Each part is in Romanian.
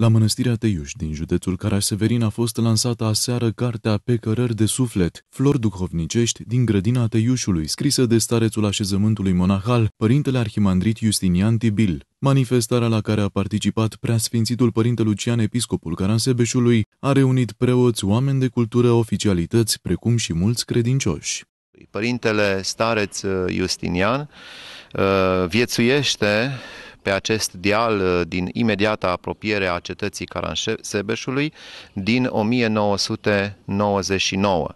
La mănăstirea Teiuș din județul Caraș-Severin a fost lansată aseară cartea Pe cărări de suflet, flori duhovnicești din grădina Teiușului, scrisă de starețul așezământului monahal, părintele arhimandrit Justinian Tibil. Manifestarea la care a participat preasfințitul părinte Lucian, episcopul Caransebeșului, a reunit preoți, oameni de cultură, oficialități, precum și mulți credincioși. Părintele stareț Justinian uh, viețuiește pe acest deal uh, din imediata apropiere a cetății Caransebeșului din 1999.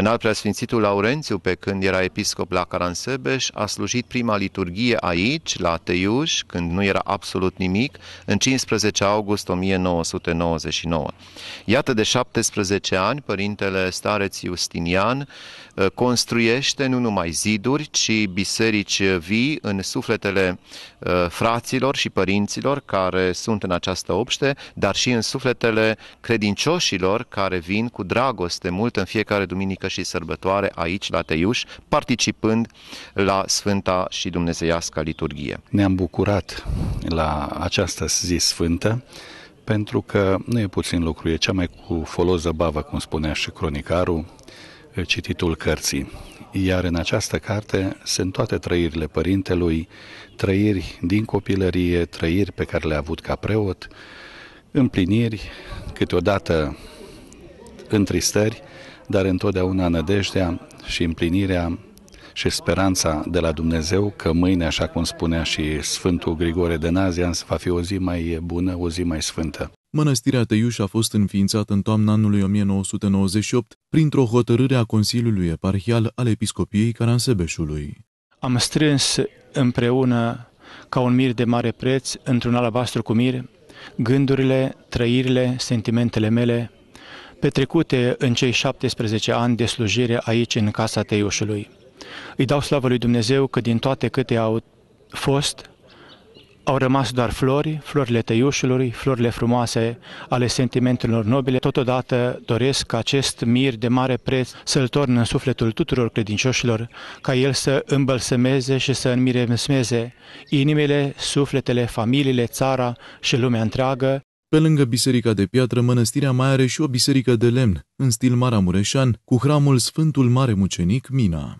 În al preasfințitul Laurențiu, pe când era episcop la Caransebeș, a slujit prima liturghie aici, la Teiuș, când nu era absolut nimic, în 15 august 1999. Iată de 17 ani, părintele stareț Iustinian ă, construiește nu numai ziduri, ci biserici vii în sufletele ă, fraților și părinților care sunt în această obște, dar și în sufletele credincioșilor care vin cu dragoste mult în fiecare duminică și sărbătoare aici la Teiuș, participând la Sfânta și Dumnezeiasca Liturghie. Ne-am bucurat la această zi sfântă pentru că nu e puțin lucru, e cea mai cu folos zăbavă, cum spunea și cronicarul, cititul cărții. Iar în această carte sunt toate trăirile părintelui, trăiri din copilărie, trăiri pe care le-a avut ca preot, împliniri, câteodată întristări, dar întotdeauna nădejdea și împlinirea și speranța de la Dumnezeu că mâine, așa cum spunea și Sfântul Grigore de Nazian, va fi o zi mai bună, o zi mai sfântă. Mănăstirea Tăiuș a fost înființată în toamna anului 1998 printr-o hotărâre a Consiliului Eparhial al Episcopiei Caransebeșului. Am strâns împreună, ca un mir de mare preț, într-un alabastru cu mir, gândurile, trăirile, sentimentele mele, petrecute în cei 17 ani de slujire aici în Casa Teiușului. Îi dau slavă lui Dumnezeu că din toate câte au fost, au rămas doar flori, florile tăiușului, florile frumoase ale sentimentelor nobile. Totodată doresc ca acest mir de mare preț să-l torn în sufletul tuturor credincioșilor, ca el să îmbălsămeze și să înmiremesmeze inimile, sufletele, familiile, țara și lumea întreagă pe lângă biserica de piatră, mănăstirea mai are și o biserică de lemn, în stil maramureșan, cu hramul Sfântul Mare Mucenic Mina.